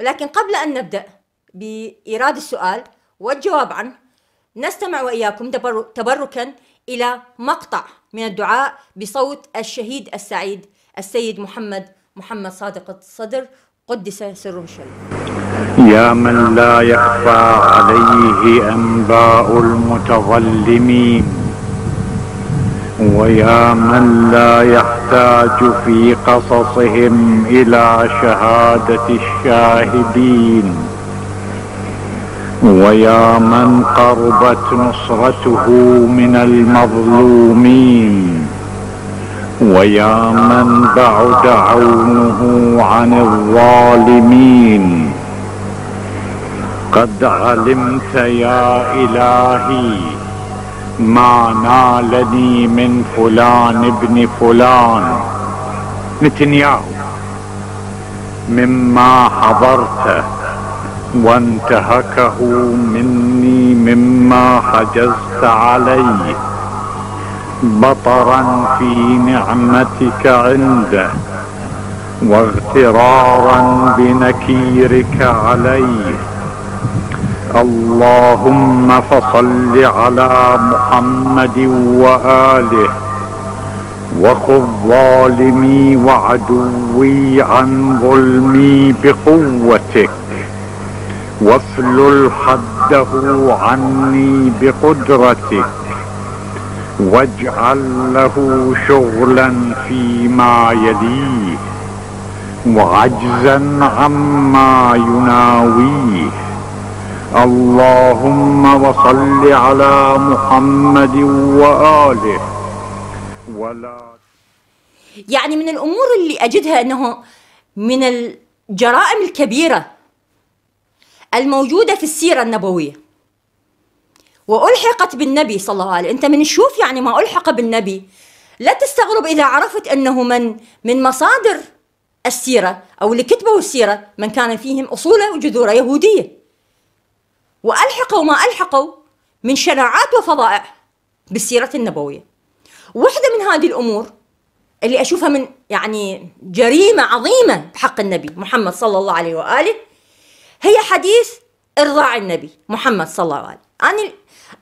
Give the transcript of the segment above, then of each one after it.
ولكن قبل أن نبدأ بإيراد السؤال والجواب عنه نستمع وإياكم تبركا إلى مقطع من الدعاء بصوت الشهيد السعيد السيد محمد محمد صادق الصدر قدس سره الشريف يا من لا يخفى عليه أنباء المتظلمين ويا من لا يخفى يحتاج في قصصهم الى شهاده الشاهدين ويا من قربت نصرته من المظلومين ويا من بعد عونه عن الظالمين قد علمت يا الهي ما نالني من فلان ابن فلان نتنياهو مما حضرت وانتهكه مني مما حجزت عليه بطرا في نعمتك عنده واغترارا بنكيرك عليه اللهم فصل على محمد وآله وخذ ظالمي وعدوي عن ظلمي بقوتك وافلل حده عني بقدرتك واجعل له شغلا فيما يليه وعجزا عما يناويه اللهم وصل على محمد وآله ولا يعني من الأمور اللي أجدها أنه من الجرائم الكبيرة الموجودة في السيرة النبوية وألحقت بالنبي صلى الله عليه أنت من تشوف يعني ما ألحق بالنبي لا تستغرب إذا عرفت أنه من من مصادر السيرة أو اللي كتبوا السيرة من كان فيهم أصوله وجذوره يهودية وألحقوا ما ألحقوا من شناعات وفظائع بالسيرة النبوية واحدة من هذه الأمور اللي أشوفها من يعني جريمة عظيمة بحق النبي محمد صلى الله عليه وآله هي حديث إرضاع النبي محمد صلى الله عليه وآله أنا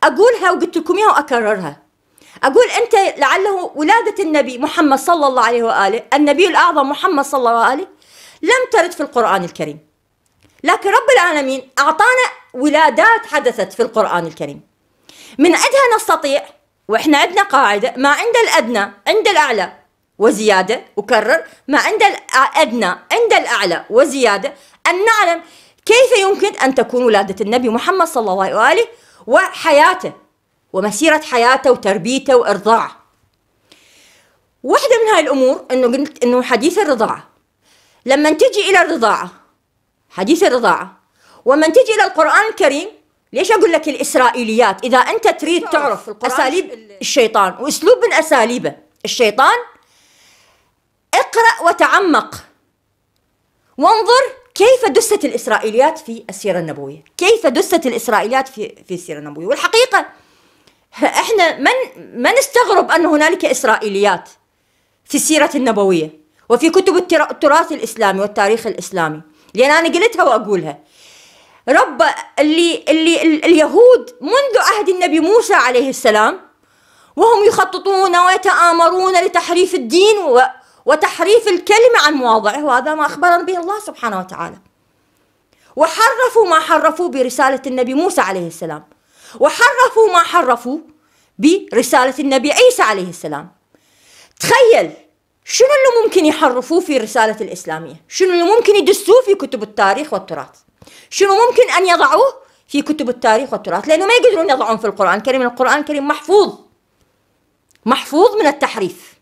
أقولها وقلت لكم إياها وأكررها أقول أنت لعله ولادة النبي محمد صلى الله عليه وآله النبي الأعظم محمد صلى الله عليه وآله لم ترد في القرآن الكريم لكن رب العالمين أعطانا ولادات حدثت في القرآن الكريم من عندها نستطيع وإحنا عندنا قاعدة ما عند الأدنى عند الأعلى وزيادة وكرر ما عند الأدنى عند الأعلى وزيادة أن نعلم كيف يمكن أن تكون ولادة النبي محمد صلى الله عليه وآله وحياته ومسيرة حياته وتربيته وإرضاعه واحدة من هاي الأمور أنه قلت أنه حديث الرضاعة لما تجي إلى الرضاعة حديث الرضاعة ومن تجي إلى القرآن الكريم ليش أقول لك الإسرائيليات إذا أنت تريد تعرف أساليب الشيطان وأسلوب من أساليبه الشيطان اقرأ وتعمق وانظر كيف دست الإسرائيليات في السيرة النبوية كيف دست الإسرائيليات في, في السيرة النبوية والحقيقة احنا من من استغرب أن هنالك إسرائيليات في السيرة النبوية وفي كتب التراث الإسلامي والتاريخ الإسلامي لان انا قلتها واقولها رب اللي اللي اليهود منذ عهد النبي موسى عليه السلام وهم يخططون ويتآمرون لتحريف الدين وتحريف الكلمة عن مواضعه وهذا ما أخبرنا به الله سبحانه وتعالى وحرفوا ما حرفوا برسالة النبي موسى عليه السلام وحرفوا ما حرفوا برسالة النبي عيسى عليه السلام تخيل شنو اللي ممكن يحرفوه في رسالة الإسلامية شنو اللي ممكن يدسوه في كتب التاريخ والتراث شنو ممكن أن يضعوه في كتب التاريخ والتراث لأنه ما يقدرون يضعون في القرآن الكريم القرآن الكريم محفوظ محفوظ من التحريف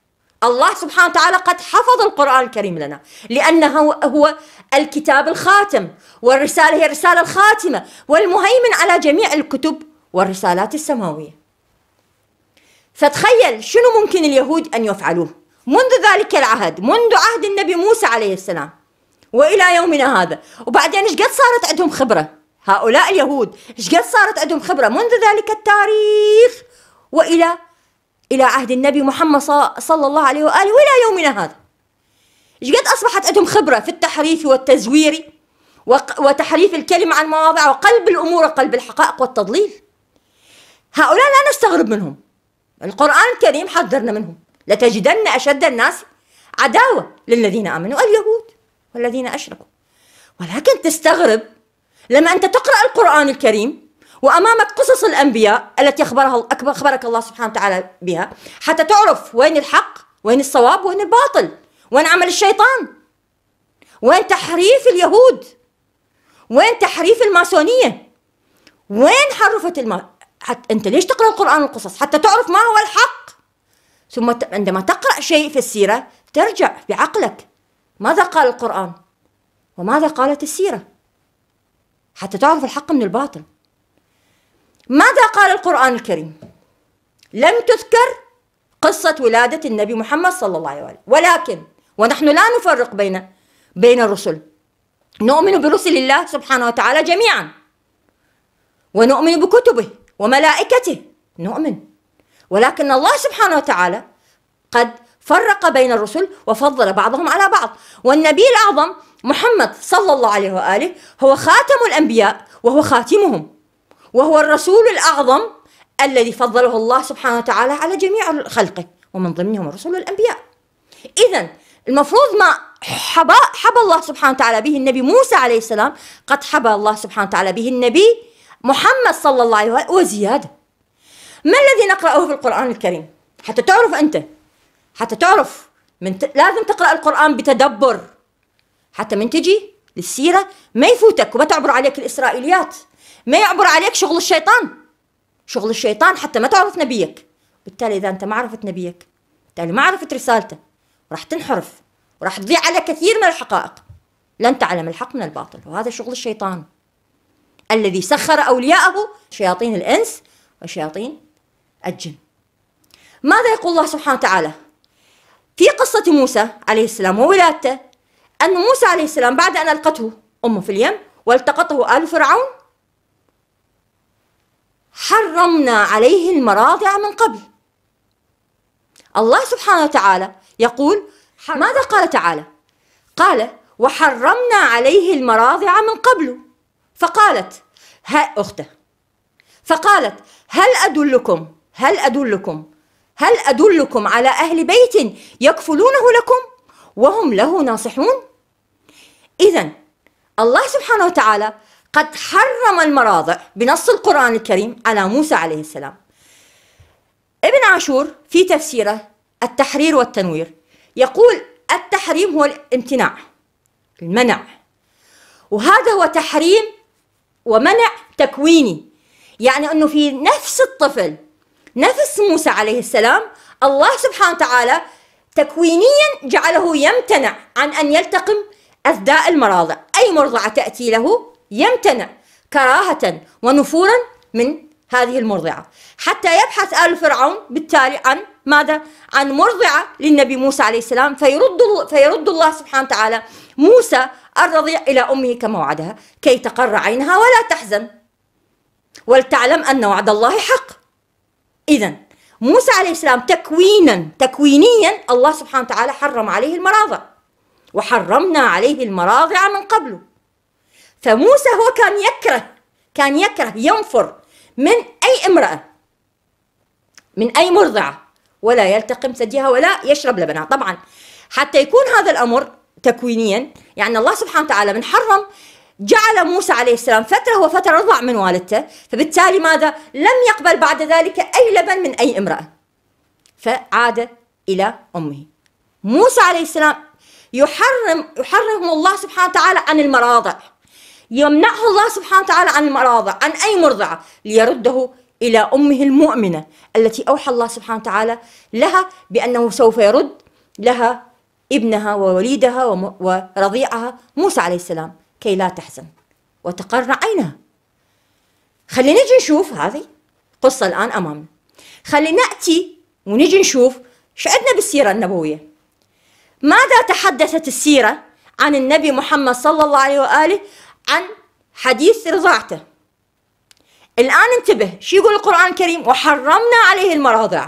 الله سبحانه وتعالى قد حفظ القرآن الكريم لنا لأنه هو الكتاب الخاتم والرسالة هي الرسالة الخاتمة والمهيمن على جميع الكتب والرسالات السماوية فتخيل شنو ممكن اليهود أن يفعلوه منذ ذلك العهد منذ عهد النبي موسى عليه السلام والى يومنا هذا وبعدين ايش قد صارت عندهم خبره هؤلاء اليهود ايش قد صارت عندهم خبره منذ ذلك التاريخ والى الى عهد النبي محمد صلى الله عليه واله والى يومنا هذا ايش قد اصبحت عندهم خبره في التحريف والتزوير وتحريف الكلمه عن مواضع وقلب الامور وقلب الحقائق والتضليل هؤلاء لا نستغرب منهم القران الكريم حذرنا منهم لتجدن أشد الناس عداوة للذين آمنوا اليهود والذين أشركوا ولكن تستغرب لما أنت تقرأ القرآن الكريم وأمامك قصص الأنبياء التي أخبرها أخبرك الله سبحانه وتعالى بها حتى تعرف وين الحق وين الصواب وين الباطل وين عمل الشيطان وين تحريف اليهود وين تحريف الماسونية وين حرفت الما حتى أنت ليش تقرأ القرآن والقصص حتى تعرف ما هو الحق ثم عندما تقرأ شيء في السيرة ترجع بعقلك ماذا قال القرآن وماذا قالت السيرة حتى تعرف الحق من الباطل ماذا قال القرآن الكريم لم تذكر قصة ولادة النبي محمد صلى الله عليه وآله ولكن ونحن لا نفرق بين بين الرسل نؤمن برسل الله سبحانه وتعالى جميعا ونؤمن بكتبه وملائكته نؤمن ولكن الله سبحانه وتعالى قد فرق بين الرسل وفضل بعضهم على بعض والنبي الأعظم محمد صلى الله عليه وآله هو خاتم الأنبياء وهو خاتمهم وهو الرسول الأعظم الذي فضله الله سبحانه وتعالى على جميع خلقه ومن ضمنهم رسول الأنبياء إذا المفروض ما حبى حبى الله سبحانه وتعالى به النبي موسى عليه السلام قد حبى الله سبحانه وتعالى به النبي محمد صلى الله عليه وآله وزياده ما الذي نقرأه في القرآن الكريم حتى تعرف أنت حتى تعرف من ت... لازم تقرأ القرآن بتدبر حتى من تجي للسيرة ما يفوتك وما تعبر عليك الإسرائيليات ما يعبر عليك شغل الشيطان شغل الشيطان حتى ما تعرف نبيك بالتالي إذا أنت ما عرفت نبيك بالتالي ما عرفت رسالته راح تنحرف وراح تضيع على كثير من الحقائق لن تعلم الحق من الباطل وهذا شغل الشيطان الذي سخر أولياءه شياطين الإنس وشياطين الجن ماذا يقول الله سبحانه وتعالى في قصة موسى عليه السلام وولادته أن موسى عليه السلام بعد أن ألقته أمه في اليم والتقطه آل فرعون حرمنا عليه المراضع من قبل الله سبحانه وتعالى يقول ماذا قال تعالى قال وحرمنا عليه المراضع من قبل فقالت ها أخته فقالت هل أدلكم هل أدلكم هل أدلكم على أهل بيت يكفلونه لكم وهم له ناصحون إذا الله سبحانه وتعالى قد حرم المراضع بنص القرآن الكريم على موسى عليه السلام ابن عاشور في تفسيره التحرير والتنوير يقول التحريم هو الامتناع المنع وهذا هو تحريم ومنع تكويني يعني انه في نفس الطفل نفس موسى عليه السلام الله سبحانه وتعالى تكوينيا جعله يمتنع عن أن يلتقم أثداء المراضع أي مرضعة تأتي له يمتنع كراهة ونفورا من هذه المرضعة حتى يبحث آل فرعون بالتالي عن ماذا؟ عن مرضعة للنبي موسى عليه السلام فيرد, فيرد الله سبحانه وتعالى موسى الرضيع إلى أمه كما وعدها كي تقر عينها ولا تحزن ولتعلم أن وعد الله حق إذا موسى عليه السلام تكوينا تكوينيا الله سبحانه وتعالى حرم عليه المراضع وحرمنا عليه المراضع من قبله فموسى هو كان يكره كان يكره ينفر من أي امرأة من أي مرضعة ولا يلتقم ثديها ولا يشرب لبنها طبعا حتى يكون هذا الأمر تكوينيا يعني الله سبحانه وتعالى من حرم جعل موسى عليه السلام فترة وفترة رضع من والدته فبالتالي ماذا لم يقبل بعد ذلك أي لبن من أي امرأة فعاد إلى أمه موسى عليه السلام يحرم يحرم الله سبحانه وتعالى عن المراضع يمنعه الله سبحانه وتعالى عن المراضع عن أي مرضعة ليرده إلى أمه المؤمنة التي أوحى الله سبحانه وتعالى لها بأنه سوف يرد لها ابنها ووليدها ورضيعها موسى عليه السلام كي لا تحزن وتقر عينها خلينا نجي نشوف هذه قصة الآن أمامنا خلينا نأتي ونجي نشوف شعدنا بالسيرة النبوية ماذا تحدثت السيرة عن النبي محمد صلى الله عليه وآله عن حديث رضاعته الآن انتبه شو يقول القرآن الكريم وحرمنا عليه المرضع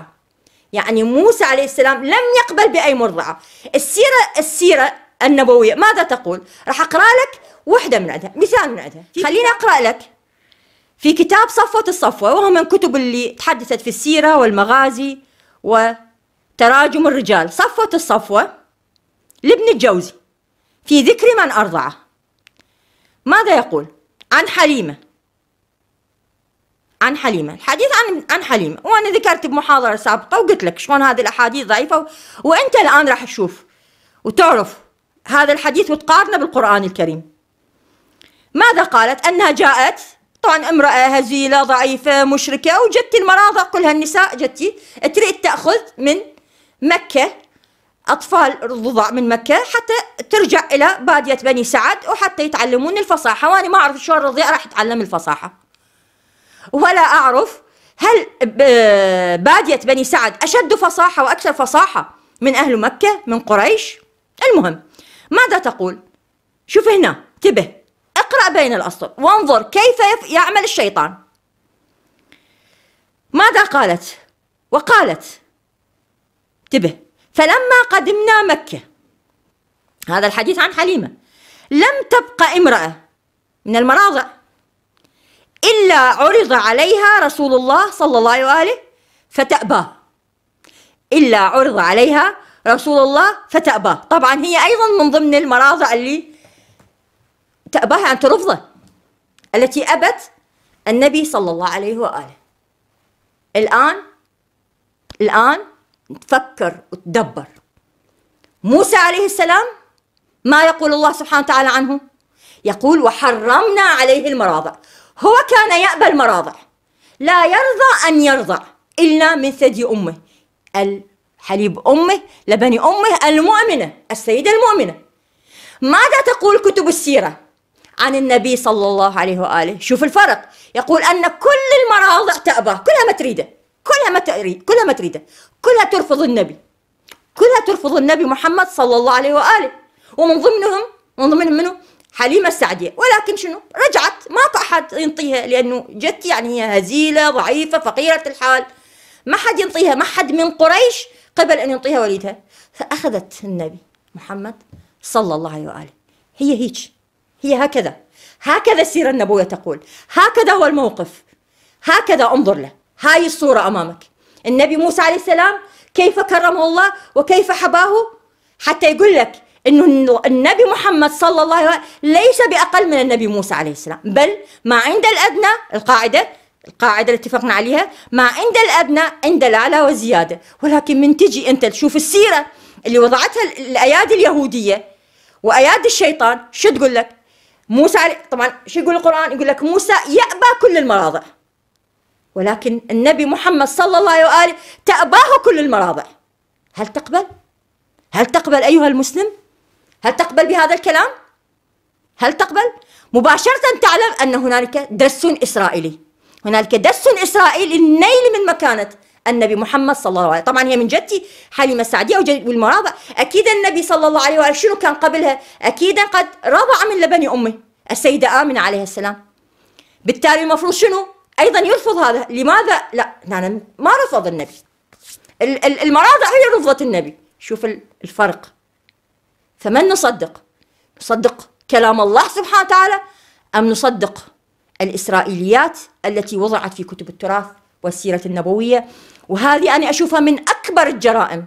يعني موسى عليه السلام لم يقبل بأي مرضعة السيرة السيرة النبوية ماذا تقول راح أقرأ لك وحده من عندها مثال من عندها خليني اقرا لك في كتاب صفوة الصفوة وهو من كتب اللي تحدثت في السيرة والمغازي وتراجم الرجال صفوة الصفوة لابن الجوزي في ذكر من أرضعه ماذا يقول عن حليمة عن حليمة الحديث عن عن حليمة وأنا ذكرت بمحاضرة سابقة وقلت لك شلون هذه الأحاديث ضعيفة و... وأنت الآن راح تشوف وتعرف هذا الحديث وتقارنه بالقرآن الكريم ماذا قالت أنها جاءت طبعا امرأة هزيلة ضعيفة مشركة وجت المناطق كلها النساء جدتي تريد تأخذ من مكة أطفال رضع من مكة حتى ترجع إلى بادية بني سعد وحتى يتعلمون الفصاحة وأنا ما أعرف شلون رضيع راح يتعلم الفصاحة ولا أعرف هل بادية بني سعد أشد فصاحة وأكثر فصاحة من أهل مكة من قريش المهم ماذا تقول شوف هنا انتبه اقرأ بين الأسطر وانظر كيف يعمل الشيطان ماذا قالت وقالت انتبه فلما قدمنا مكة هذا الحديث عن حليمة لم تبقى امرأة من المراضع إلا عرض عليها رسول الله صلى الله عليه وآله فتأبى إلا عرض عليها رسول الله فتأبى طبعا هي أيضا من ضمن المراضع اللي تأباها أن ترفضه التي أبت النبي صلى الله عليه وآله الآن الآن تفكر وتدبر موسى عليه السلام ما يقول الله سبحانه وتعالى عنه يقول وحرمنا عليه المراضع هو كان يأبى المراضع لا يرضى أن يرضع إلا من ثدي أمه الحليب أمه لبني أمه المؤمنة السيدة المؤمنة ماذا تقول كتب السيرة عن النبي صلى الله عليه وآله شوف الفرق يقول أن كل المراضع تأبى كلها ما تريده كلها ما تريد كلها ما تريده كلها ترفض النبي كلها ترفض النبي محمد صلى الله عليه وآله ومن ضمنهم من ضمنهم منه حليمة السعدية ولكن شنو رجعت ماكو أحد ينطيها لأنه جت يعني هي هزيلة ضعيفة فقيرة الحال ما حد ينطيها ما حد من قريش قبل أن ينطيها وليدها فأخذت النبي محمد صلى الله عليه وآله هي هيك هي هكذا هكذا السيرة النبوية تقول هكذا هو الموقف هكذا انظر له هاي الصورة أمامك النبي موسى عليه السلام كيف كرمه الله وكيف حباه حتى يقول لك انه النبي محمد صلى الله عليه وسلم ليس باقل من النبي موسى عليه السلام بل ما عند الادنى القاعده القاعده اللي اتفقنا عليها ما عند الادنى عند الاعلى وزياده ولكن من تجي انت تشوف السيره اللي وضعتها الايادي اليهوديه وايادي الشيطان شو تقول لك موسى طبعا شو يقول القرآن يقول لك موسى يأبى كل المراضع ولكن النبي محمد صلى الله عليه وآله تأباه كل المراضع هل تقبل؟ هل تقبل أيها المسلم؟ هل تقبل بهذا الكلام؟ هل تقبل؟ مباشرة تعلم أن هنالك درس إسرائيلي هنالك درس إسرائيلي للنيل من مكانة النبي محمد صلى الله عليه وسلم طبعا هي من جدتي حليمة السعدية والمرابع أكيد النبي صلى الله عليه وسلم شنو كان قبلها أكيد قد رضع من لبني أمه السيدة آمنة عليه السلام بالتالي المفروض شنو أيضا يرفض هذا لماذا لا أنا ما رفض النبي المرابع هي رفضة النبي شوف الفرق فمن نصدق نصدق كلام الله سبحانه وتعالى أم نصدق الإسرائيليات التي وضعت في كتب التراث والسيرة النبوية وهذه أنا أشوفها من أكبر الجرائم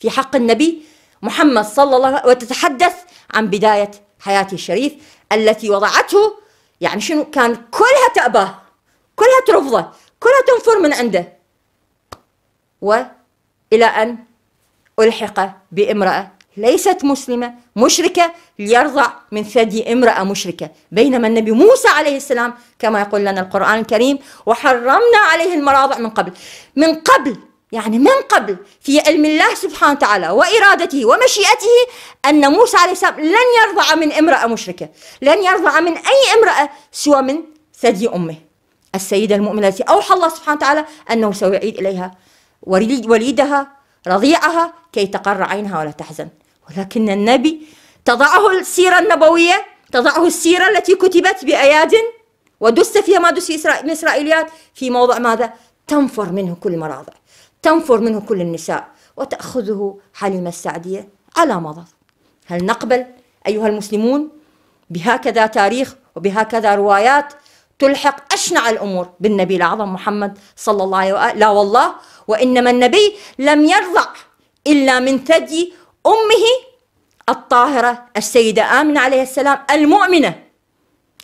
في حق النبي محمد صلى الله عليه وسلم وتتحدث عن بداية حياته الشريف التي وضعته يعني شنو كان كلها تأباه كلها ترفضه كلها تنفر من عنده وإلى أن ألحق بامرأة ليست مسلمة مشركة ليرضع من ثدي امرأة مشركة بينما النبي موسى عليه السلام كما يقول لنا القرآن الكريم وحرمنا عليه المراضع من قبل من قبل يعني من قبل في علم الله سبحانه وتعالى وإرادته ومشيئته أن موسى عليه السلام لن يرضع من امرأة مشركة لن يرضع من أي امرأة سوى من ثدي أمه السيدة المؤمنة التي أوحى الله سبحانه وتعالى أنه سيعيد إليها وليدها رضيعها كي تقر عينها ولا تحزن ولكن النبي تضعه السيرة النبوية تضعه السيرة التي كتبت بأياد ودس فيها ما دس في إسرائيليات في موضع ماذا؟ تنفر منه كل المراضع تنفر منه كل النساء وتأخذه حليمة السعدية على مضض هل نقبل أيها المسلمون بهكذا تاريخ وبهكذا روايات تلحق أشنع الأمور بالنبي الأعظم محمد صلى الله عليه وآله لا والله وإنما النبي لم يرضع إلا من ثدي أمه الطاهرة السيدة آمنة عليه السلام المؤمنة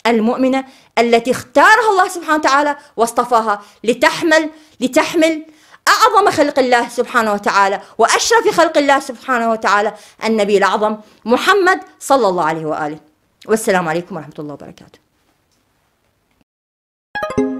المؤمنة التي اختارها الله سبحانه وتعالى واصطفاها لتحمل لتحمل أعظم خلق الله سبحانه وتعالى وأشرف خلق الله سبحانه وتعالى النبي الأعظم محمد صلى الله عليه وآله والسلام عليكم ورحمة الله وبركاته